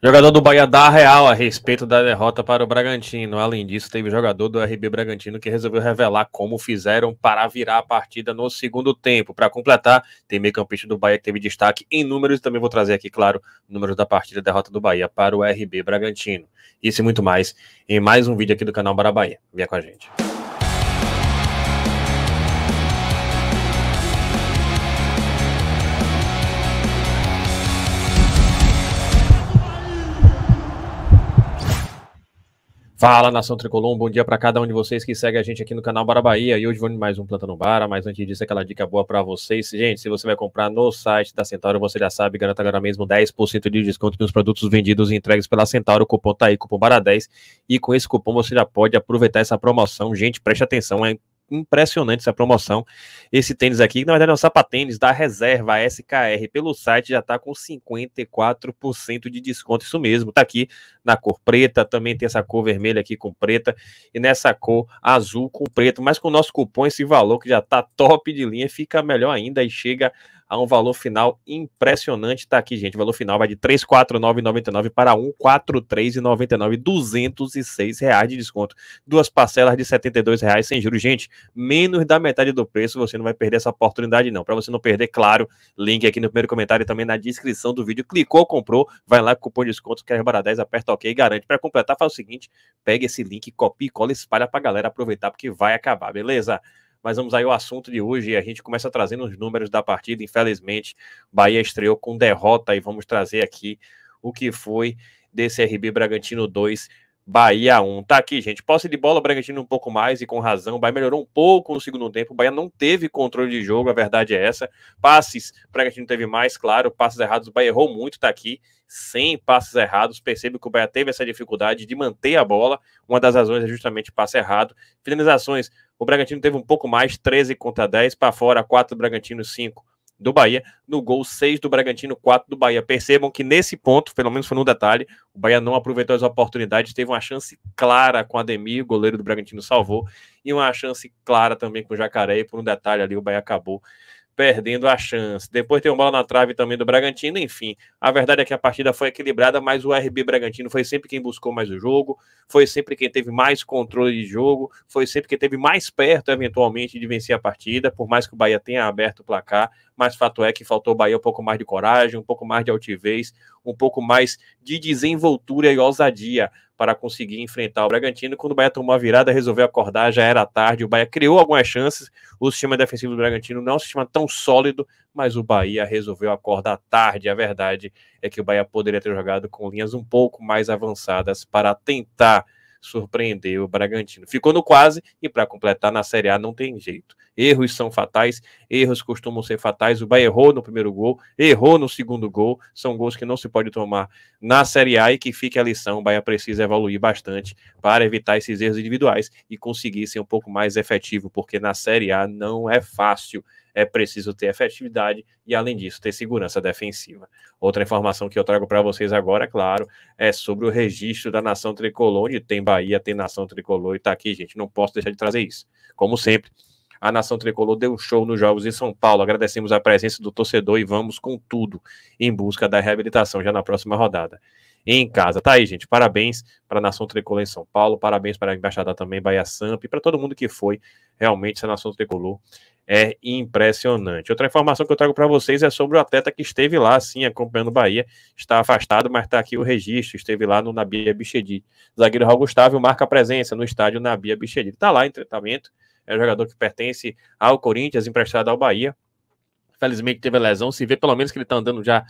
Jogador do Bahia dá a real a respeito da derrota para o Bragantino. Além disso, teve jogador do RB Bragantino que resolveu revelar como fizeram para virar a partida no segundo tempo. Para completar, tem meio-campista do Bahia que teve destaque em números. Também vou trazer aqui, claro, números da partida derrota do Bahia para o RB Bragantino. Isso e muito mais em mais um vídeo aqui do canal Bara Bahia. Venha com a gente. Fala nação tricolor, um bom dia para cada um de vocês que segue a gente aqui no canal Bara Bahia. E hoje vamos mais um Plantando no Bara, mas antes disso, aquela dica boa para vocês. Gente, se você vai comprar no site da Centauro, você já sabe, garanta agora mesmo 10% de desconto nos produtos vendidos e entregues pela Centauro. O cupom tá aí, cupom Bara10. E com esse cupom você já pode aproveitar essa promoção. Gente, preste atenção, é impressionante essa promoção. Esse tênis aqui, que na verdade é um sapatênis da reserva SKR, pelo site já está com 54% de desconto, isso mesmo, tá aqui na cor preta, também tem essa cor vermelha aqui com preta e nessa cor azul com preto, mas com o nosso cupom esse valor que já tá top de linha fica melhor ainda e chega a um valor final impressionante. tá aqui, gente. O valor final vai de R$ 349,99 para R$ 143,99, R$ 206 reais de desconto. Duas parcelas de R$ 72 reais sem juros. Gente, menos da metade do preço. Você não vai perder essa oportunidade, não. Para você não perder, claro, link aqui no primeiro comentário e também na descrição do vídeo. Clicou, comprou, vai lá, com cupom de desconto, quer para 10, aperta OK e garante. Para completar, faz o seguinte: pega esse link, copia e cola, espalha para galera aproveitar, porque vai acabar, beleza? mas vamos aí ao assunto de hoje e a gente começa trazendo os números da partida. Infelizmente, Bahia estreou com derrota e vamos trazer aqui o que foi desse RB Bragantino 2, Bahia 1. Tá aqui, gente. Posse de bola, o Bragantino um pouco mais e com razão. O Bahia melhorou um pouco no segundo tempo. O Bahia não teve controle de jogo, a verdade é essa. Passes, o Bragantino teve mais, claro. Passes errados, o Bahia errou muito, tá aqui. Sem passes errados. Percebe que o Bahia teve essa dificuldade de manter a bola. Uma das razões é justamente passe errado. Finalizações, o Bragantino teve um pouco mais, 13 contra 10. Para fora, 4 Bragantino, 5 do Bahia, no gol 6 do Bragantino, 4 do Bahia. Percebam que nesse ponto, pelo menos foi no detalhe, o Bahia não aproveitou as oportunidades, teve uma chance clara com Ademir, o goleiro do Bragantino salvou, e uma chance clara também com o Jacaré, e por um detalhe ali o Bahia acabou perdendo a chance. Depois tem um bola na trave também do Bragantino, enfim. A verdade é que a partida foi equilibrada, mas o RB Bragantino foi sempre quem buscou mais o jogo, foi sempre quem teve mais controle de jogo, foi sempre quem teve mais perto, eventualmente, de vencer a partida, por mais que o Bahia tenha aberto o placar mas fato é que faltou o Bahia um pouco mais de coragem, um pouco mais de altivez, um pouco mais de desenvoltura e ousadia para conseguir enfrentar o Bragantino. Quando o Bahia tomou a virada, resolveu acordar, já era tarde. O Bahia criou algumas chances, o sistema defensivo do Bragantino não é um sistema tão sólido, mas o Bahia resolveu acordar tarde. A verdade é que o Bahia poderia ter jogado com linhas um pouco mais avançadas para tentar surpreendeu o Bragantino. Ficou no quase e para completar na Série A não tem jeito. Erros são fatais, erros costumam ser fatais. O Bahia errou no primeiro gol, errou no segundo gol. São gols que não se pode tomar na Série A e que fique a lição. O Bahia precisa evoluir bastante para evitar esses erros individuais e conseguir ser um pouco mais efetivo, porque na Série A não é fácil é preciso ter efetividade e, além disso, ter segurança defensiva. Outra informação que eu trago para vocês agora, é claro, é sobre o registro da Nação Tricolor, onde tem Bahia, tem Nação Tricolor e está aqui, gente. Não posso deixar de trazer isso. Como sempre, a Nação Tricolor deu show nos Jogos em São Paulo. Agradecemos a presença do torcedor e vamos com tudo em busca da reabilitação já na próxima rodada em casa. Tá aí, gente. Parabéns para a Nação Tricolor em São Paulo, parabéns para a embaixada também, Bahia Samp, e para todo mundo que foi. Realmente, essa Nação Tricolor é impressionante. Outra informação que eu trago para vocês é sobre o atleta que esteve lá, sim, acompanhando o Bahia. Está afastado, mas está aqui o registro. Esteve lá no Nabia Bichedi. Zagueiro Raul Gustavo marca a presença no estádio Nabia Bichedi. Está lá em tratamento. É um jogador que pertence ao Corinthians, emprestado ao Bahia. Felizmente teve a lesão. Se vê pelo menos que ele está andando já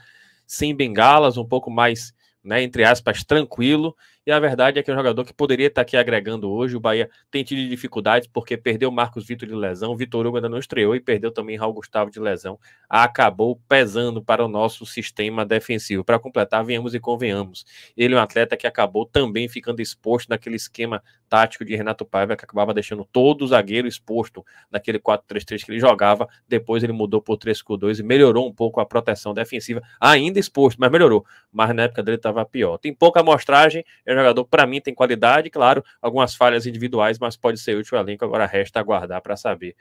sem bengalas, um pouco mais né, entre aspas, tranquilo e a verdade é que é um jogador que poderia estar tá aqui agregando hoje. O Bahia tem tido dificuldades porque perdeu Marcos Vitor de lesão, Vitor Hugo ainda não estreou e perdeu também Raul Gustavo de lesão. Acabou pesando para o nosso sistema defensivo. Para completar, venhamos e convenhamos. Ele é um atleta que acabou também ficando exposto naquele esquema tático de Renato Paiva, que acabava deixando todo o zagueiro exposto naquele 4-3-3 que ele jogava. Depois ele mudou para o 3-4-2 e melhorou um pouco a proteção defensiva, ainda exposto, mas melhorou. Mas na época dele estava pior. Tem pouca amostragem, É jogador, para mim, tem qualidade, claro, algumas falhas individuais, mas pode ser útil o elenco. Agora resta aguardar para saber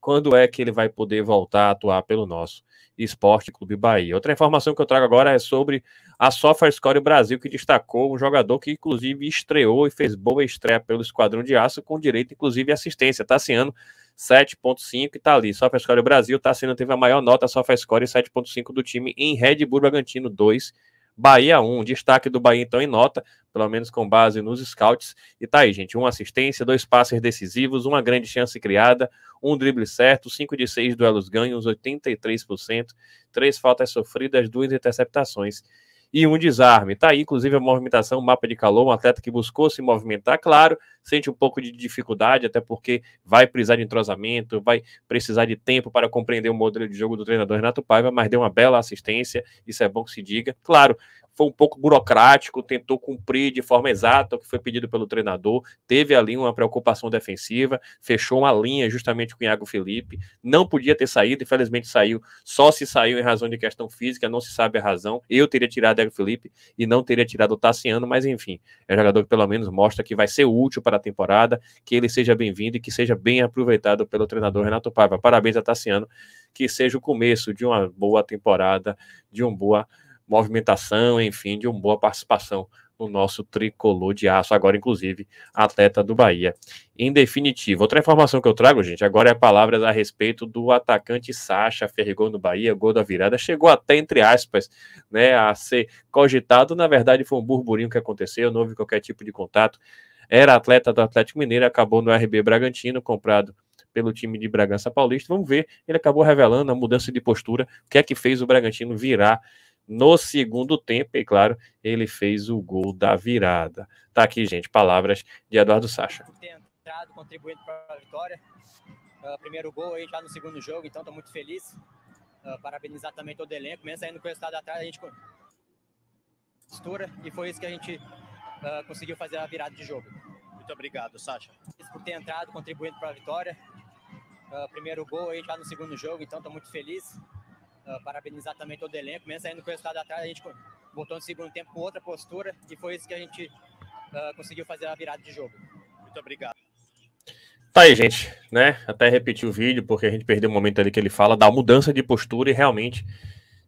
quando é que ele vai poder voltar a atuar pelo nosso Esporte Clube Bahia. Outra informação que eu trago agora é sobre a SofaScore Brasil, que destacou um jogador que, inclusive, estreou e fez boa estreia pelo Esquadrão de Aço, com direito, inclusive, assistência assistência. sendo 7.5, e está ali. SofaScore Brasil, está sendo teve a maior nota, SofaScore 7.5 do time em Red Bull Bragantino 2, Bahia 1. Destaque do Bahia, então, em nota, pelo menos com base nos scouts. E tá aí, gente, uma assistência, dois passes decisivos, uma grande chance criada, um drible certo, 5 de 6 duelos ganhos, 83%, três faltas sofridas, duas interceptações e um desarme. Tá aí, inclusive, a movimentação, o mapa de calor, um atleta que buscou se movimentar, claro, sente um pouco de dificuldade, até porque vai precisar de entrosamento, vai precisar de tempo para compreender o modelo de jogo do treinador Renato Paiva, mas deu uma bela assistência, isso é bom que se diga. Claro, foi um pouco burocrático, tentou cumprir de forma exata o que foi pedido pelo treinador, teve ali uma preocupação defensiva, fechou uma linha justamente com o Iago Felipe, não podia ter saído, infelizmente saiu, só se saiu em razão de questão física, não se sabe a razão. Eu teria tirado o Iago Felipe e não teria tirado o Tassiano, mas enfim, é um jogador que pelo menos mostra que vai ser útil para a temporada, que ele seja bem-vindo e que seja bem aproveitado pelo treinador Renato Paiva. Parabéns a Tassiano, que seja o começo de uma boa temporada, de um boa movimentação, enfim, de uma boa participação no nosso tricolor de aço, agora inclusive atleta do Bahia. Em definitivo, outra informação que eu trago, gente, agora é palavras a respeito do atacante Sacha Ferrigol no Bahia, gol da virada, chegou até entre aspas, né, a ser cogitado, na verdade foi um burburinho que aconteceu, não houve qualquer tipo de contato. Era atleta do Atlético Mineiro, acabou no RB Bragantino, comprado pelo time de Bragança Paulista. Vamos ver, ele acabou revelando a mudança de postura, o que é que fez o Bragantino virar no segundo tempo, e claro, ele fez o gol da virada. Tá aqui, gente, palavras de Eduardo Sacha. ter entrado, contribuindo para a vitória. Uh, primeiro gol aí já no segundo jogo, então estou muito feliz. Uh, parabenizar também todo o elenco, mesmo saindo com o resultado atrás, a gente costura e foi isso que a gente uh, conseguiu fazer a virada de jogo. Muito obrigado, Sacha. Por ter entrado, contribuindo para a vitória. primeiro gol aí já no segundo jogo, então estou muito feliz. Uh, parabenizar também todo o elenco, mesmo saindo com o resultado atrás, a gente voltou no segundo tempo com outra postura e foi isso que a gente uh, conseguiu fazer a virada de jogo. Muito obrigado. Tá aí, gente, né? Até repetir o vídeo, porque a gente perdeu o momento ali que ele fala da mudança de postura e realmente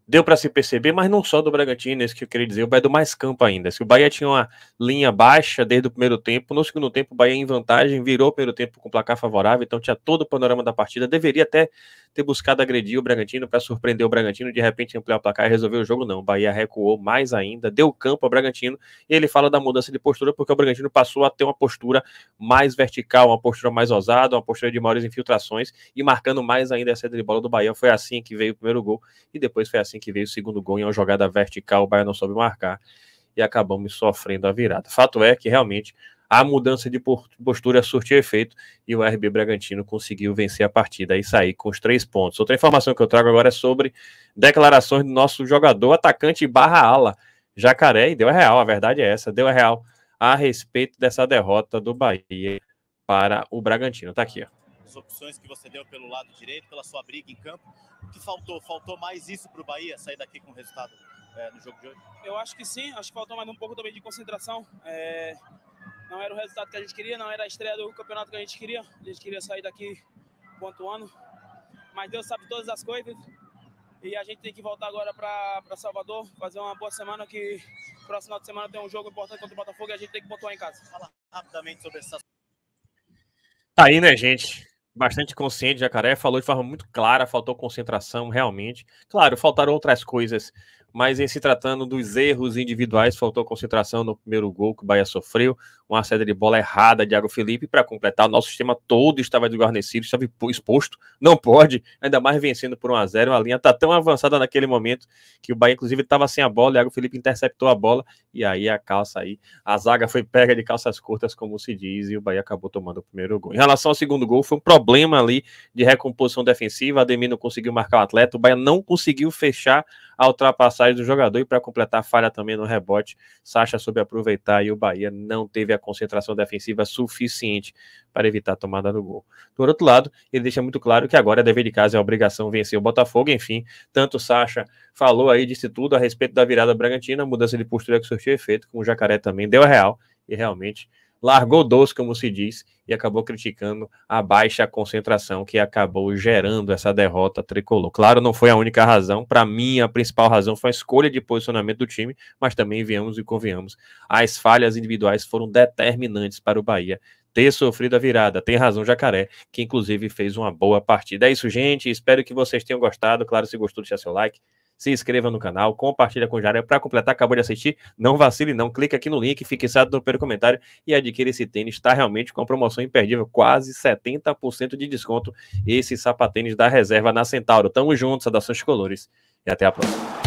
deu para se perceber, mas não só do Bragantino, esse que eu queria dizer, o Bahia é do mais campo ainda. Se o Bahia tinha uma linha baixa desde o primeiro tempo, no segundo tempo o Bahia é em vantagem, virou o primeiro tempo com placar favorável, então tinha todo o panorama da partida, deveria até ter buscado agredir o Bragantino para surpreender o Bragantino, de repente ampliar o placar e resolver o jogo, não. O Bahia recuou mais ainda, deu campo ao Bragantino, e ele fala da mudança de postura, porque o Bragantino passou a ter uma postura mais vertical, uma postura mais ousada, uma postura de maiores infiltrações, e marcando mais ainda a saída de bola do Bahia. Foi assim que veio o primeiro gol, e depois foi assim assim que veio o segundo gol em uma jogada vertical, o Bahia não soube marcar e acabamos sofrendo a virada. Fato é que realmente a mudança de postura surtiu efeito e o RB Bragantino conseguiu vencer a partida e sair com os três pontos. Outra informação que eu trago agora é sobre declarações do nosso jogador atacante barra ala, Jacaré, e deu a real, a verdade é essa, deu a real a respeito dessa derrota do Bahia para o Bragantino. Tá aqui, ó. As opções que você deu pelo lado direito, pela sua briga em campo, que faltou? Faltou mais isso para o Bahia sair daqui com o resultado é, no jogo de hoje? Eu acho que sim, acho que faltou mais um pouco também de concentração. É, não era o resultado que a gente queria, não era a estreia do campeonato que a gente queria. A gente queria sair daqui pontuando. Mas Deus sabe todas as coisas. E a gente tem que voltar agora para Salvador, fazer uma boa semana, que próximo final de semana tem um jogo importante contra o Botafogo e a gente tem que pontuar em casa. Fala rapidamente sobre essa. Tá aí, né, gente? bastante consciente, Jacaré falou de forma muito clara, faltou concentração realmente. Claro, faltaram outras coisas mas em se tratando dos erros individuais, faltou concentração no primeiro gol que o Bahia sofreu, uma saída de bola errada de Thiago Felipe para completar, o nosso sistema todo estava desguarnecido, estava exposto, não pode, ainda mais vencendo por 1 a 0 a linha está tão avançada naquele momento que o Bahia inclusive estava sem a bola, e Thiago Felipe interceptou a bola e aí a calça aí, a zaga foi pega de calças curtas, como se diz, e o Bahia acabou tomando o primeiro gol. Em relação ao segundo gol, foi um problema ali de recomposição defensiva, Ademir não conseguiu marcar o atleta, o Bahia não conseguiu fechar a ultrapassagem do jogador. E para completar, falha também no rebote. Sacha soube aproveitar e o Bahia não teve a concentração defensiva suficiente para evitar a tomada do gol. Do outro lado, ele deixa muito claro que agora é dever de casa, é obrigação vencer o Botafogo. Enfim, tanto Sacha falou aí, disse tudo a respeito da virada Bragantina, mudança de postura que surtiu efeito, como o Jacaré também deu a real e realmente largou doce, como se diz, e acabou criticando a baixa concentração que acabou gerando essa derrota tricolor. Claro, não foi a única razão, para mim a principal razão foi a escolha de posicionamento do time, mas também viemos e convenhamos, as falhas individuais foram determinantes para o Bahia ter sofrido a virada. Tem razão Jacaré, que inclusive fez uma boa partida. É isso, gente. Espero que vocês tenham gostado. Claro, se gostou, deixa seu like se inscreva no canal, compartilha com o Jair. Para completar, acabou de assistir, não vacile não, clique aqui no link, fique fixado no primeiro comentário e adquira esse tênis. Está realmente com uma promoção imperdível, quase 70% de desconto. Esse sapatênis da reserva na Centauro. Tamo junto, saudações colores e até a próxima.